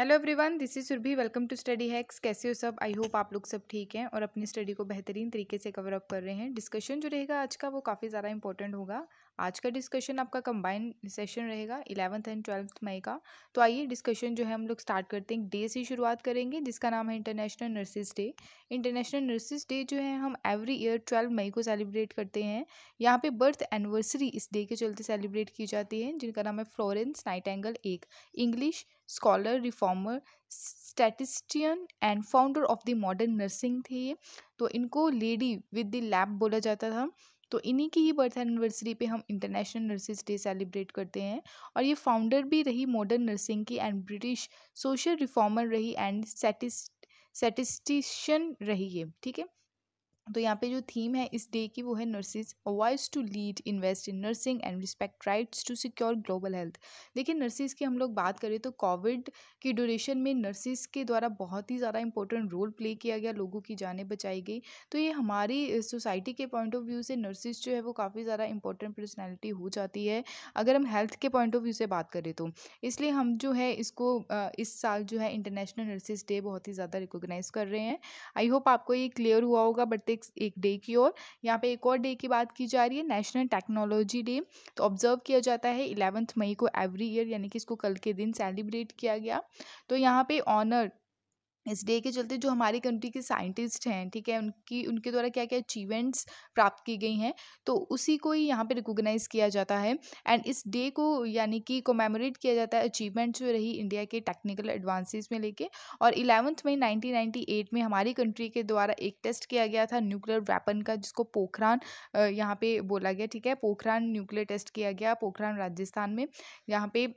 hello everyone this is Surabhi welcome to study hacks कैसे हो सब आई होप आप लोग सब ठीक हैं और अपनी स्टडी को बेहतरीन तरीके से कवर अप कर रहे हैं डिस्कशन जो रहेगा आज का वो काफ़ी ज़्यादा इंपॉर्टेंट होगा आज का डिस्कशन आपका कंबाइन सेशन रहेगा इलेवंथ एंड ट्वेल्थ मई का तो आइए डिस्कशन जो है हम लोग स्टार्ट करते हैं डे से शुरुआत करेंगे जिसका नाम है international nurses day international nurses day जो है हम एवरी ईयर ट्वेल्व मई को सेलिब्रेट करते हैं यहाँ पे बर्थ एनिवर्सरी इस डे के चलते सेलिब्रेट की जाती है जिनका नाम है फ्लोरेंस नाइट एंगल एक English scholar reformer statistician and founder of the modern nursing थे तो इनको लेडी विद द लैब बोला जाता था तो इन्हीं की ही बर्थ एनिवर्सरी पे हम इंटरनेशनल नर्सिस डे सेलिब्रेट करते हैं और ये फाउंडर भी रही मॉडर्न नर्सिंग की एंड ब्रिटिश सोशल रिफॉर्मर रही एंड सेटिस्टिशन रही है ठीक है तो यहाँ पे जो थीम है इस डे की वो है nurses voice to lead invest in nursing and respect rights to secure global health देखिए नर्सेज की हम लोग बात करें तो कोविड की ड्यूरेशन में नर्सेज के द्वारा बहुत ही ज़्यादा इंपॉर्टेंट रोल प्ले किया गया लोगों की जानें बचाई गई तो ये हमारी सोसाइटी के पॉइंट ऑफ व्यू से नर्सेज जो है वो काफ़ी ज़्यादा इंपॉर्टेंट पर्सनैलिटी हो जाती है अगर हम हेल्थ के पॉइंट ऑफ व्यू से बात करें तो इसलिए हम जो है इसको इस साल जो है इंटरनेशनल नर्सेज डे बहुत ही ज़्यादा रिकोगनाइज़ कर रहे हैं आई होप आपको ये क्लियर हुआ होगा बट बढ़ते एक डे की ओर यहाँ पे एक और डे की बात की जा रही है नेशनल टेक्नोलॉजी डे तो ऑब्जर्व किया जाता है इलेवंथ मई को एवरी ईयर यानी कि इसको कल के दिन सेलिब्रेट किया गया तो यहाँ पे ऑनर इस डे के चलते जो हमारी कंट्री के साइंटिस्ट हैं ठीक है उनकी उनके द्वारा क्या क्या अचीवमेंट्स प्राप्त की गई हैं तो उसी को ही यहाँ पे रिकोगनाइज़ किया जाता है एंड इस डे को यानी कि कोमेमोरेट किया जाता है अचीवमेंट्स जो रही इंडिया के टेक्निकल एडवांसेस में लेके और इलेवंथ मई नाइनटीन में हमारी कंट्री के द्वारा एक टेस्ट किया गया था न्यूक्लियर वेपन का जिसको पोखरान यहाँ पर बोला गया ठीक है पोखरान न्यूक्लियर टेस्ट किया गया पोखरान राजस्थान में यहाँ पर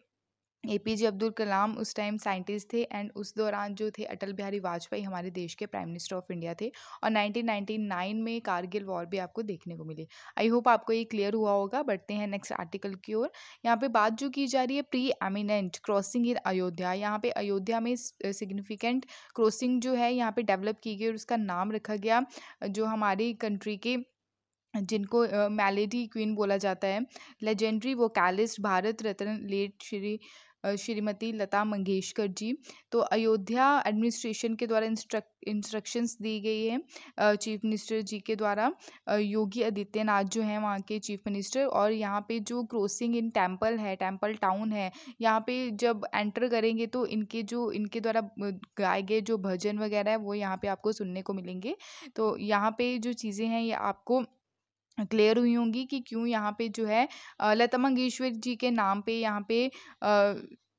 ए पी जे अब्दुल कलाम उस टाइम साइंटिस्ट थे एंड उस दौरान जो थे अटल बिहारी वाजपेयी हमारे देश के प्राइम मिनिस्टर ऑफ इंडिया थे और 1999 में कारगिल वॉर भी आपको देखने को मिली आई होप आपको ये क्लियर हुआ होगा बढ़ते हैं नेक्स्ट आर्टिकल की ओर यहाँ पे बात जो की जा रही है preeminent crossing in Ayodhya यहाँ पे अयोध्या में सिग्निफिकेंट क्रॉसिंग जो है यहाँ पर डेवलप की गई और उसका नाम रखा गया जो हमारी कंट्री के जिनको मेलेडी क्वीन बोला जाता है legendary vocalist Bharat Ratna late Shri Shrimati Lata Mangeshkar ji तो अयोध्या एडमिनिस्ट्रेशन के द्वारा इंस्ट्रक इंस्ट्रक्शंस दी गई है चीफ मिनिस्टर जी के द्वारा योगी आदित्यनाथ जो हैं वहाँ के चीफ मिनिस्टर और यहाँ पे जो क्रॉसिंग इन टेम्पल है टेम्पल टाउन है यहाँ पे जब एंटर करेंगे तो इनके जो इनके द्वारा गाए गए जो भजन वगैरह है वो यहाँ पर आपको सुनने को मिलेंगे तो यहाँ पर जो चीज़ें हैं ये आपको क्लियर हुई होंगी कि क्यों यहाँ पे जो है लता मंगेशकर जी के नाम पे यहाँ पे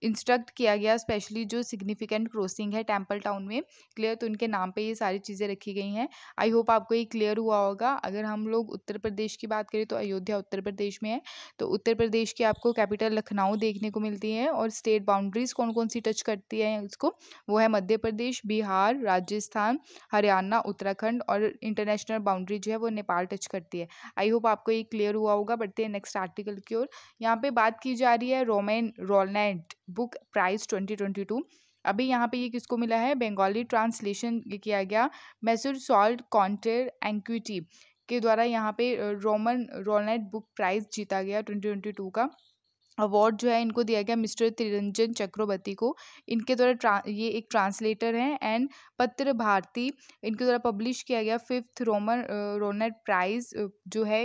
इंस्ट्रक्ट किया गया स्पेशली जो सिग्निफिकेंट क्रॉसिंग है टेम्पल टाउन में क्लियर तो उनके नाम पे ये सारी चीज़ें रखी गई हैं आई होप आपको ये क्लियर हुआ होगा अगर हम लोग उत्तर प्रदेश की बात करें तो अयोध्या उत्तर प्रदेश में है तो उत्तर प्रदेश की आपको कैपिटल लखनऊ देखने को मिलती है और स्टेट बाउंड्रीज कौन कौन सी टच करती है उसको वो है मध्य प्रदेश बिहार राजस्थान हरियाणा उत्तराखंड और इंटरनेशनल बाउंड्री जो है वो नेपाल टच करती है आई होप आपको ये क्लियर हुआ होगा बढ़ते हैं नेक्स्ट आर्टिकल की ओर यहाँ पे बात की जा रही है Romain Rolland book prize twenty twenty two अभी यहाँ पे ये किसको मिला है बंगाली ट्रांसलेशन किया गया मैसूर सॉल्ट कॉन्टेर एंक्विटी के द्वारा यहाँ पे रोमन रोलनेट बुक प्राइज़ जीता गया ट्वेंटी ट्वेंटी टू का अवार्ड जो है इनको दिया गया मिस्टर त्रिरंजन चक्रवर्ती को इनके द्वारा ये एक ट्रांसलेटर हैं एंड पत्र भारती इनके द्वारा पब्लिश किया गया फिफ्थ रोमन रोनेट प्राइज़ जो है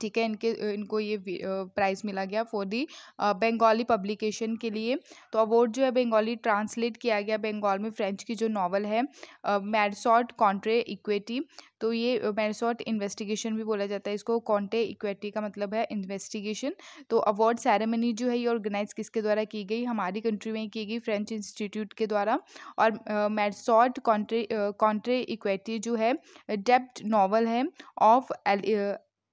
ठीक है इनके इनको ये प्राइज़ मिला गया फॉर दी बंगाली पब्लिकेशन के लिए तो अवार्ड जो है बंगाली ट्रांसलेट किया गया बंगाल में फ्रेंच की जो नावल है मैरसॉट कॉन्ट्रे इक्वेटी तो ये मैरसॉट इन्वेस्टिगेशन भी बोला जाता है इसको कॉन्टे इक्वेटी का मतलब है इन्वेस्टिगेशन तो अवार्ड सेरेमनी जो है ये ऑर्गेनाइज किसके द्वारा की गई हमारी कंट्री में की गई फ्रेंच इंस्टीट्यूट के द्वारा और मैरसॉट कॉन्ट्रे कॉन्ट्रे इक्वेटी जो है डेप्ट नावल है ऑफ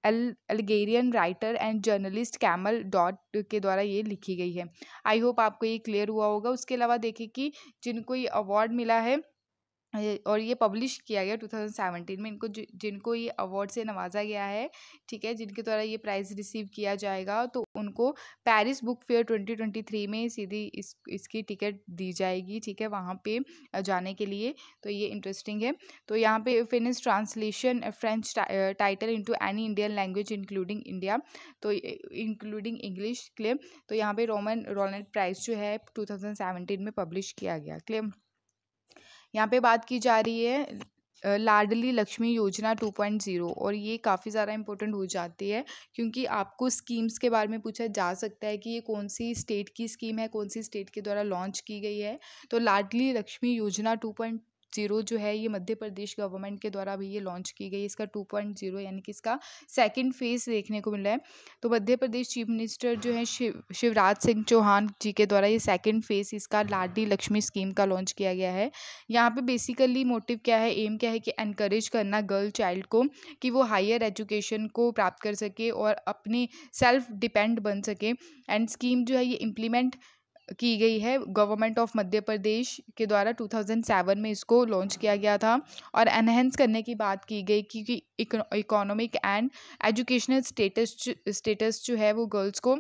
एल Algerian writer and journalist Kamel Daoud के द्वारा ये लिखी गई है आई होप आपको ये क्लियर हुआ होगा उसके अलावा देखें कि जिनको ये अवार्ड मिला है और ये पब्लिश किया गया 2017 में इनको जिनको ये अवार्ड से नवाजा गया है ठीक है जिनके द्वारा ये प्राइज़ रिसीव किया जाएगा तो उनको पेरिस बुक फेयर 2023 में सीधी इस इसकी टिकट दी जाएगी ठीक है वहाँ पे जाने के लिए तो ये इंटरेस्टिंग है तो यहाँ पे finish translation French title into any Indian language including India तो इंक्लूडिंग इंग्लिश क्लेम तो यहाँ पर रोमन रोनल्ड प्राइज़ जो है टू में पब्लिश किया गया क्लेम यहाँ पे बात की जा रही है लाडली लक्ष्मी योजना 2.0 और ये काफ़ी ज़्यादा इम्पोर्टेंट हो जाती है क्योंकि आपको स्कीम्स के बारे में पूछा जा सकता है कि ये कौन सी स्टेट की स्कीम है कौन सी स्टेट के द्वारा लॉन्च की गई है तो लाडली लक्ष्मी योजना टू पॉइंट ज़ीरो जो है ये मध्य प्रदेश गवर्नमेंट के द्वारा भी ये लॉन्च की गई इसका टू पॉइंट ज़ीरो यानी कि इसका सेकेंड फेज़ देखने को मिला है तो मध्य प्रदेश चीफ मिनिस्टर जो है शिव शिवराज सिंह चौहान जी के द्वारा ये सेकेंड फेज़ इसका लाडली लक्ष्मी स्कीम का लॉन्च किया गया है यहाँ पर बेसिकली मोटिव क्या है एम क्या है कि एनकरेज करना गर्ल चाइल्ड को कि वो हायर एजुकेशन को प्राप्त कर सके और अपनी सेल्फ डिपेंड बन सके एंड स्कीम जो है ये इम्प्लीमेंट की गई है गवर्नमेंट ऑफ मध्य प्रदेश के द्वारा 2007 में इसको लॉन्च किया गया था और एनहेंस करने की बात की गई क्योंकि economic and educational status status जो है वो गर्ल्स को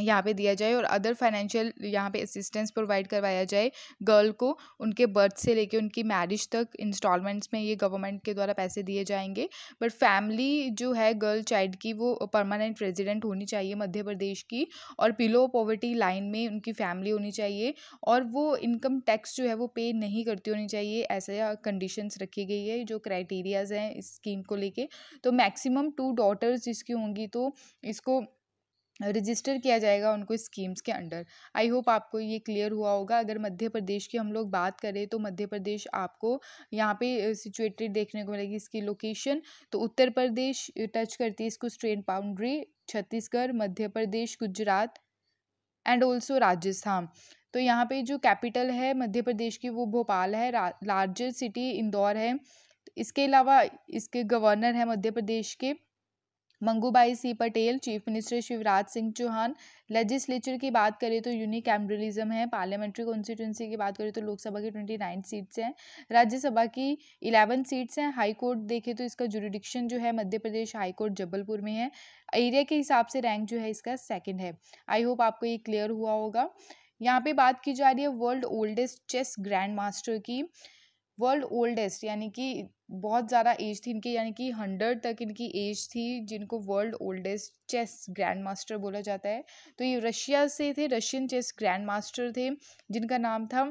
यहाँ पे दिया जाए और अदर फाइनेंशियल यहाँ पे असिस्टेंस प्रोवाइड करवाया जाए गर्ल को उनके बर्थ से लेके उनकी मैरिज तक इंस्टॉलमेंट्स में ये गवर्नमेंट के द्वारा पैसे दिए जाएंगे बट फैमिली जो है गर्ल चाइल्ड की वो परमानेंट रेजिडेंट होनी चाहिए मध्य प्रदेश की और पिलो पॉवर्टी लाइन में उनकी फैमिली होनी चाहिए और वो इनकम टैक्स जो है वो पे नहीं करती होनी चाहिए ऐसे कंडीशंस रखी गई है जो क्राइटेरियाज हैं इस स्कीम को लेके तो मैक्सिमम टू डॉटर्स जिसकी होंगी तो इसको रजिस्टर किया जाएगा उनको स्कीम्स के अंडर आई होप आपको ये क्लियर हुआ होगा अगर मध्य प्रदेश की हम लोग बात करें तो मध्य प्रदेश आपको यहाँ पे सिचुएटेड देखने को मिलेगी इसकी लोकेशन तो उत्तर प्रदेश टच करती है इसको straight boundary Chhattisgarh Madhya Pradesh Gujarat and also Rajasthan तो यहाँ पे जो कैपिटल है मध्य प्रदेश की वो भोपाल है लार्जेस्ट सिटी इंदौर है इसके अलावा इसके गवर्नर हैं मध्य प्रदेश के Mangubhai C Patel chief minister Shivraj Singh Chouhan legislature की बात करें तो यूनिक यूनिकैम्ब्रलिज्म है पार्लियामेंट्री कॉन्स्टिट्यूंसी की बात करें तो लोकसभा की ट्वेंटी नाइन सीट्स हैं राज्यसभा की इलेवन सीट्स हैं हाई कोर्ट देखें तो इसका जुरिडिक्शन जो है मध्य प्रदेश हाई कोर्ट जबलपुर में है एरिया के हिसाब से रैंक जो है इसका सेकेंड है आई होप आपको ये क्लियर हुआ होगा यहाँ पर बात की जा रही है world oldest chess grand master की वर्ल्ड ओल्डेस्ट यानी कि बहुत ज़्यादा एज थी इनकी यानी कि हंड्रेड तक इनकी एज थी जिनको world oldest chess grand master बोला जाता है तो ये रशिया से थे रशियन चेस ग्रैंड मास्टर थे जिनका नाम था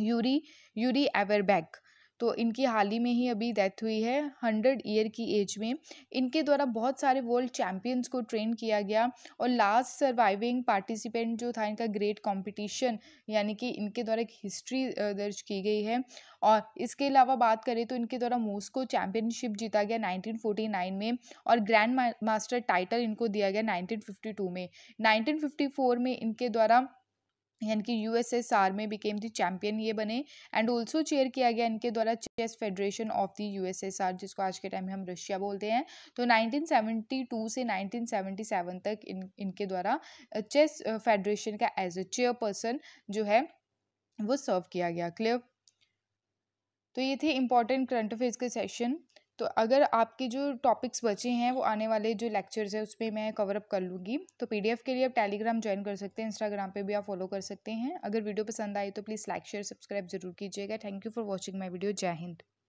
यूरी यूरी एवरबैक तो इनकी हाल ही में ही अभी डेथ हुई है हंड्रेड ईयर की एज में इनके द्वारा बहुत सारे वर्ल्ड चैम्पियंस को ट्रेन किया गया और लास्ट सर्वाइविंग पार्टिसिपेंट जो था इनका ग्रेट कॉम्पिटिशन यानी कि इनके द्वारा एक हिस्ट्री दर्ज की गई है और इसके अलावा बात करें तो इनके द्वारा मोस्को चैम्पियनशिप जीता गया 1949 में और ग्रैंड मास्टर टाइटल इनको दिया गया 1952 में 1954 में इनके द्वारा यानी कि यूएसएसआर में बिकेम दी चैम्पियन ये बने एंड ऑल्सो चेयर किया गया इनके द्वारा chess federation of the R जिसको आज के टाइम में हम रशिया बोलते हैं तो नाइनटीन टू से नाइनटीन सेवन तक इन इनके द्वारा चेस फेडरेशन का एज अ चेयरपर्सन जो है वो सर्व किया गया क्लियर तो ये थे इंपॉर्टेंट करंट अफेयर्स के सेशन तो अगर आपके जो टॉपिक्स बचे हैं वो आने वाले जो लेक्चर्स है उस पर मैं कवरअप कर लूँगी तो पी के लिए आप टेलीग्राम ज्वाइन कर सकते हैं इंस्टाग्राम पर भी आप फॉलो कर सकते हैं अगर वीडियो पसंद आई तो प्लीज़ लाइक शेयर सब्सक्राइब जरूर कीजिएगा thank you for watching my video Jai Hind